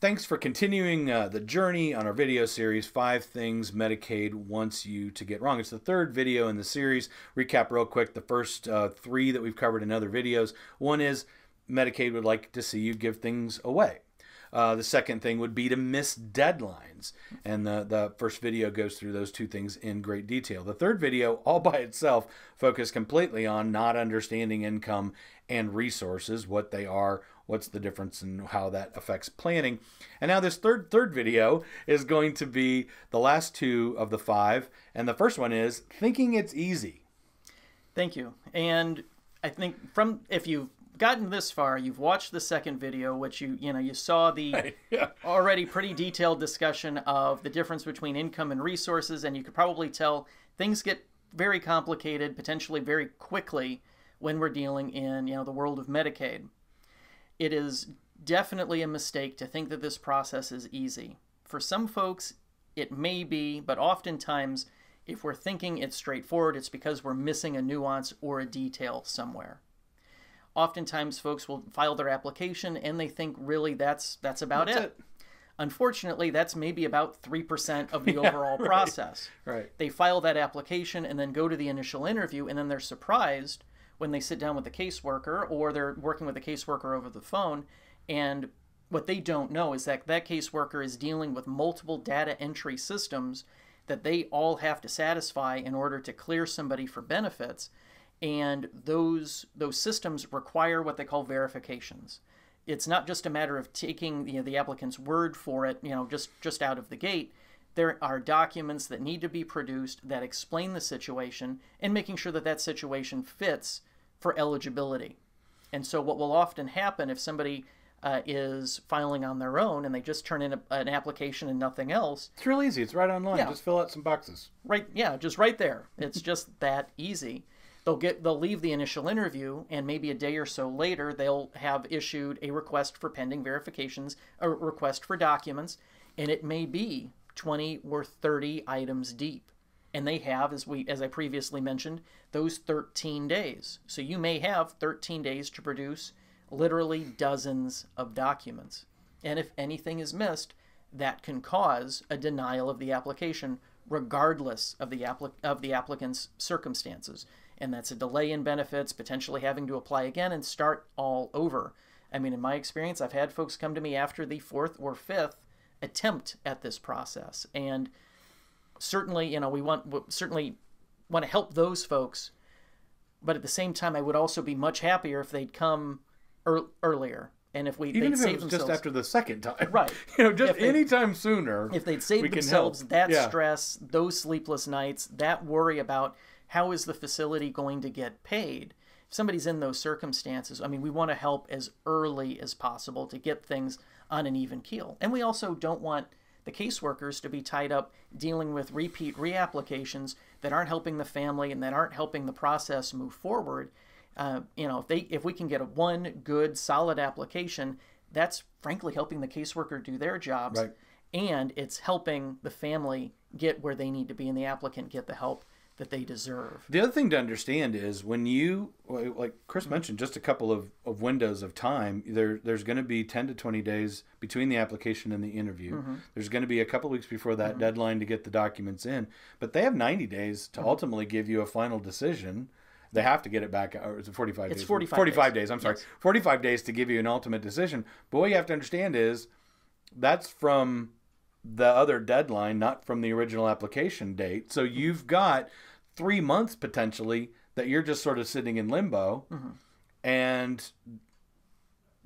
Thanks for continuing uh, the journey on our video series, Five Things Medicaid Wants You to Get Wrong. It's the third video in the series. Recap real quick the first uh, three that we've covered in other videos. One is Medicaid would like to see you give things away. Uh, the second thing would be to miss deadlines. And the, the first video goes through those two things in great detail. The third video, all by itself, focused completely on not understanding income and resources, what they are, what's the difference and how that affects planning. And now this third third video is going to be the last two of the five. And the first one is thinking it's easy. Thank you. And I think from if you've gotten this far, you've watched the second video, which you you know you saw the yeah. already pretty detailed discussion of the difference between income and resources, and you could probably tell things get very complicated, potentially very quickly, when we're dealing in you know the world of Medicaid. It is definitely a mistake to think that this process is easy. For some folks, it may be, but oftentimes, if we're thinking it's straightforward, it's because we're missing a nuance or a detail somewhere. Oftentimes, folks will file their application and they think really that's that's about that's it. it. Unfortunately, that's maybe about 3% of the yeah, overall right. process. Right. They file that application and then go to the initial interview and then they're surprised when they sit down with a caseworker or they're working with a caseworker over the phone and what they don't know is that that caseworker is dealing with multiple data entry systems that they all have to satisfy in order to clear somebody for benefits and those those systems require what they call verifications it's not just a matter of taking you know, the applicant's word for it you know just just out of the gate there are documents that need to be produced that explain the situation and making sure that that situation fits for eligibility. And so, what will often happen if somebody uh, is filing on their own and they just turn in a, an application and nothing else? It's real easy. It's right online. Yeah. Just fill out some boxes. Right. Yeah. Just right there. It's just that easy. They'll get. They'll leave the initial interview, and maybe a day or so later, they'll have issued a request for pending verifications, a request for documents, and it may be twenty or thirty items deep and they have as we as I previously mentioned those 13 days. So you may have 13 days to produce literally dozens of documents. And if anything is missed, that can cause a denial of the application regardless of the applic- of the applicant's circumstances. And that's a delay in benefits, potentially having to apply again and start all over. I mean, in my experience, I've had folks come to me after the fourth or fifth attempt at this process and certainly, you know, we want we certainly want to help those folks, but at the same time, I would also be much happier if they'd come er earlier. And if we even if it was just after the second time, right? You know, just any time sooner. If they'd save themselves that yeah. stress, those sleepless nights, that worry about how is the facility going to get paid. If somebody's in those circumstances, I mean, we want to help as early as possible to get things on an even keel, and we also don't want the caseworkers to be tied up dealing with repeat reapplications that aren't helping the family and that aren't helping the process move forward. Uh, you know, if they if we can get a one good solid application, that's frankly helping the caseworker do their jobs, right. and it's helping the family get where they need to be and the applicant get the help that they deserve. The other thing to understand is when you, like Chris mm-hmm. mentioned, just a couple of, of windows of time, there, there's going to be 10 to 20 days between the application and the interview. Mm-hmm. There's going to be a couple weeks before that mm-hmm. deadline to get the documents in, but they have 90 days to mm-hmm. ultimately give you a final decision. They have to get it back. Or it's 45 it's days. 45, 45 days. days. I'm sorry. 45 days to give you an ultimate decision. But what you have to understand is that's from the other deadline, not from the original application date. So you've got three months potentially that you're just sort of sitting in limbo mm-hmm. and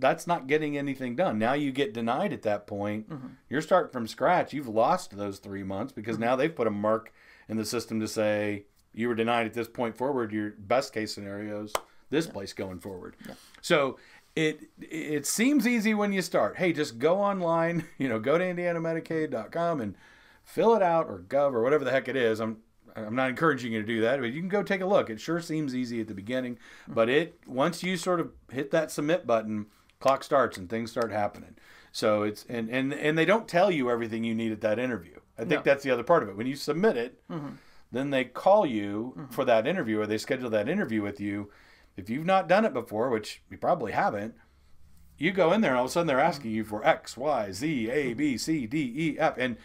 that's not getting anything done. Now you get denied at that point. Mm-hmm. You're starting from scratch. You've lost those three months because mm-hmm. now they've put a mark in the system to say you were denied at this point forward. Your best case scenarios, this yeah. place going forward. Yeah. So it it seems easy when you start. Hey, just go online. You know, go to IndianaMedicaid.com and fill it out or gov or whatever the heck it is. I'm I'm not encouraging you to do that, but you can go take a look. It sure seems easy at the beginning, mm-hmm. but it once you sort of hit that submit button, clock starts and things start happening. So it's and and and they don't tell you everything you need at that interview. I think no. that's the other part of it. When you submit it, mm-hmm. then they call you mm-hmm. for that interview or they schedule that interview with you. If you've not done it before, which you probably haven't, you go in there and all of a sudden they're asking you for X, Y, Z, A, B, C, D, E, F, and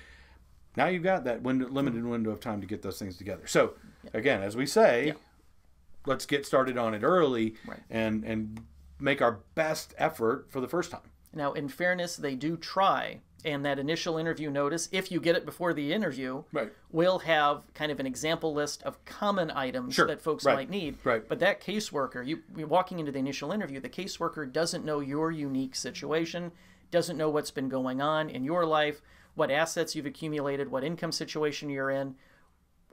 now you've got that window, limited mm-hmm. window of time to get those things together. So, yeah. again, as we say, yeah. let's get started on it early right. and and make our best effort for the first time. Now, in fairness, they do try, and that initial interview notice, if you get it before the interview, right. will have kind of an example list of common items sure. that folks right. might need. Right. But that caseworker, you you're walking into the initial interview, the caseworker doesn't know your unique situation, doesn't know what's been going on in your life what assets you've accumulated, what income situation you're in.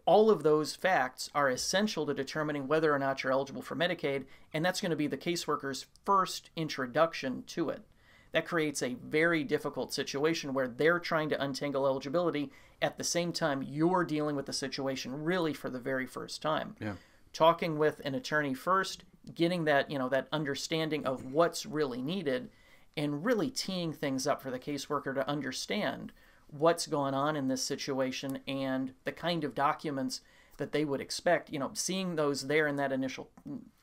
All of those facts are essential to determining whether or not you're eligible for Medicaid, and that's going to be the caseworker's first introduction to it. That creates a very difficult situation where they're trying to untangle eligibility at the same time you're dealing with the situation really for the very first time. Yeah. Talking with an attorney first, getting that, you know, that understanding of what's really needed and really teeing things up for the caseworker to understand what's going on in this situation and the kind of documents that they would expect. You know, seeing those there in that initial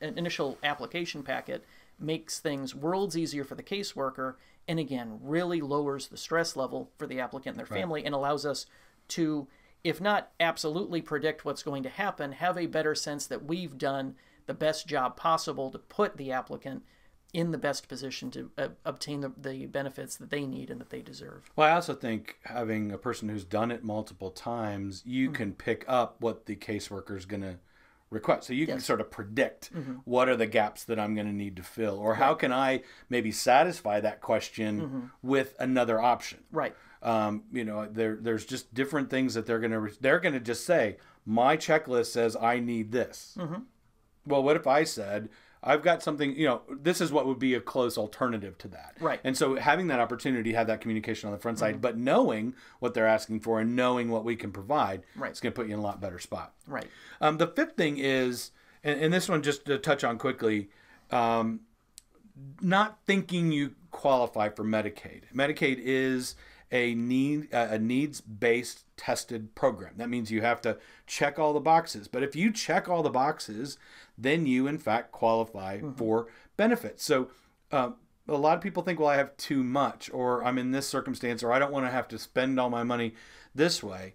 initial application packet makes things worlds easier for the caseworker, and again, really lowers the stress level for the applicant and their right. family, and allows us to, if not absolutely predict what's going to happen, have a better sense that we've done the best job possible to put the applicant in the best position to uh, obtain the, the benefits that they need and that they deserve. Well, I also think having a person who's done it multiple times, you mm-hmm. can pick up what the caseworker is going to request. So you yes. can sort of predict mm-hmm. what are the gaps that I'm going to need to fill, or right. how can I maybe satisfy that question mm-hmm. with another option. Right. Um, you know, there there's just different things that they're going to re- they're going to just say. My checklist says I need this. Mm-hmm. Well, what if I said I've got something, you know, this is what would be a close alternative to that. Right. And so having that opportunity to have that communication on the front side, mm-hmm. but knowing what they're asking for and knowing what we can provide, right. it's going to put you in a lot better spot. Right. Um, the fifth thing is, and, and, this one just to touch on quickly, um, not thinking you qualify for Medicaid. Medicaid is a need a needs based tested program. That means you have to check all the boxes. But if you check all the boxes then you in fact qualify mm-hmm. for benefits. So uh, a lot of people think, well, I have too much, or I'm in this circumstance, or I don't want to have to spend all my money this way.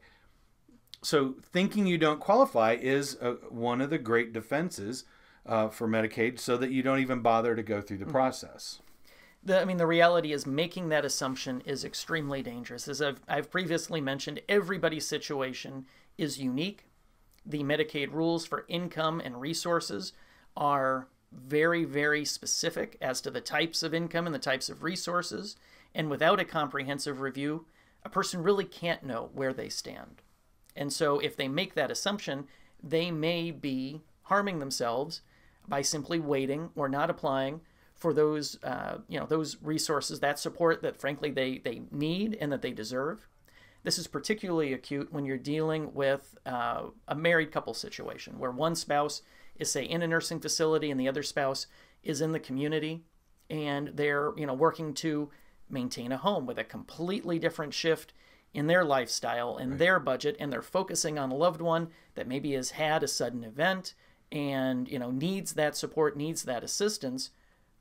So thinking you don't qualify is uh, one of the great defenses uh, for Medicaid, so that you don't even bother to go through the mm-hmm. process. The, I mean, the reality is making that assumption is extremely dangerous. As I've, I've previously mentioned, everybody's situation is unique the Medicaid rules for income and resources are very, very specific as to the types of income and the types of resources. And without a comprehensive review, a person really can't know where they stand. And so if they make that assumption, they may be harming themselves by simply waiting or not applying for those, uh, you know, those resources, that support that frankly they, they need and that they deserve. This is particularly acute when you're dealing with uh, a married couple situation where one spouse is, say, in a nursing facility and the other spouse is in the community and they're, you know, working to maintain a home with a completely different shift in their lifestyle and right. their budget and they're focusing on a loved one that maybe has had a sudden event and you know needs that support needs that assistance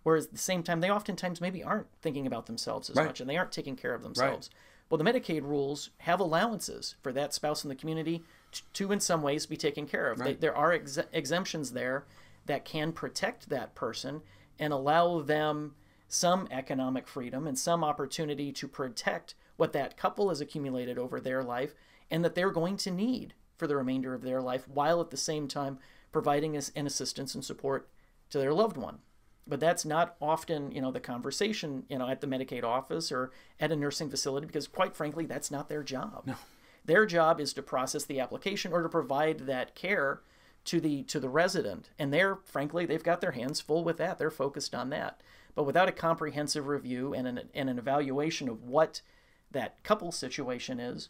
whereas at the same time they oftentimes maybe aren't thinking about themselves as right. much and they aren't taking care of themselves right. Well, the Medicaid rules have allowances for that spouse in the community to, in some ways, be taken care of. Right. They, there are ex- exemptions there that can protect that person and allow them some economic freedom and some opportunity to protect what that couple has accumulated over their life and that they're going to need for the remainder of their life while at the same time providing an assistance and support to their loved one but that's not often you know the conversation you know at the medicaid office or at a nursing facility because quite frankly that's not their job no. their job is to process the application or to provide that care to the to the resident and they're frankly they've got their hands full with that they're focused on that but without a comprehensive review and an, and an evaluation of what that couple situation is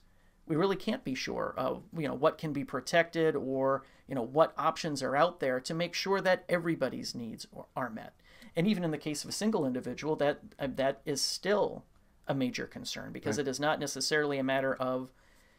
we really can't be sure of you know what can be protected or you know what options are out there to make sure that everybody's needs are met. And even in the case of a single individual, that uh, that is still a major concern because right. it is not necessarily a matter of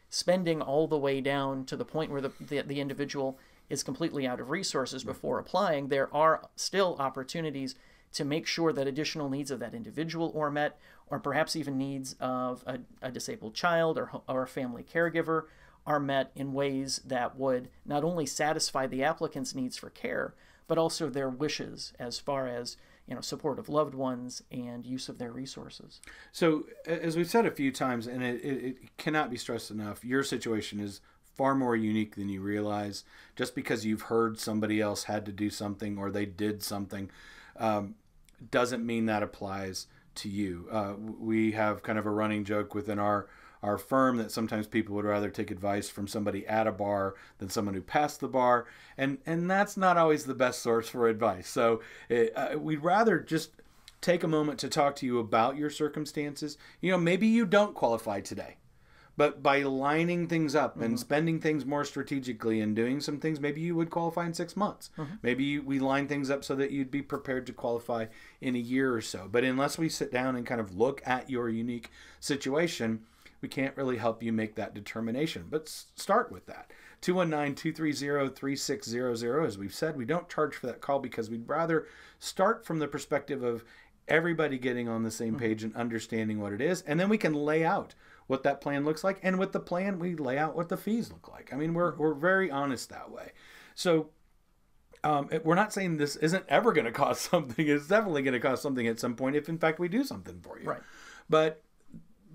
spending all the way down to the point where the, the, the individual is completely out of resources right. before applying. There are still opportunities to make sure that additional needs of that individual are met or perhaps even needs of a, a disabled child or, or a family caregiver are met in ways that would not only satisfy the applicant's needs for care, but also their wishes as far as you know support of loved ones and use of their resources. So, as we've said a few times, and it, it cannot be stressed enough, your situation is far more unique than you realize. Just because you've heard somebody else had to do something or they did something um, doesn't mean that applies to you. Uh, we have kind of a running joke within our our firm that sometimes people would rather take advice from somebody at a bar than someone who passed the bar, and and that's not always the best source for advice. So it, eh, uh, we'd rather just take a moment to talk to you about your circumstances. You know, maybe you don't qualify today. But by lining things up mm-hmm. and spending things more strategically and doing some things, maybe you would qualify in six months. Mm-hmm. Maybe you, we line things up so that you'd be prepared to qualify in a year or so. But unless we sit down and kind of look at your unique situation, we can't really help you make that determination. But start with that. 219 230 3600. As we've said, we don't charge for that call because we'd rather start from the perspective of everybody getting on the same mm-hmm. page and understanding what it is. And then we can lay out what that plan looks like, and with the plan we lay out what the fees look like. I mean, we're we're very honest that way. So um, it, we're not saying this isn't ever going to cost something. It's definitely going to cost something at some point if, in fact, we do something for you. Right. But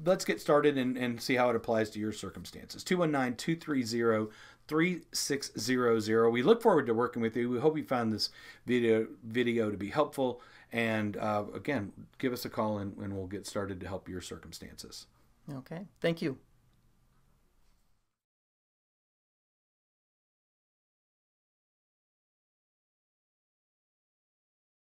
let's get started and, and see how it applies to your circumstances. 219 230 3600. We look forward to working with you. We hope you found this video video to be helpful. And uh, again, give us a call and, and we'll get started to help your circumstances. Okay, thank you.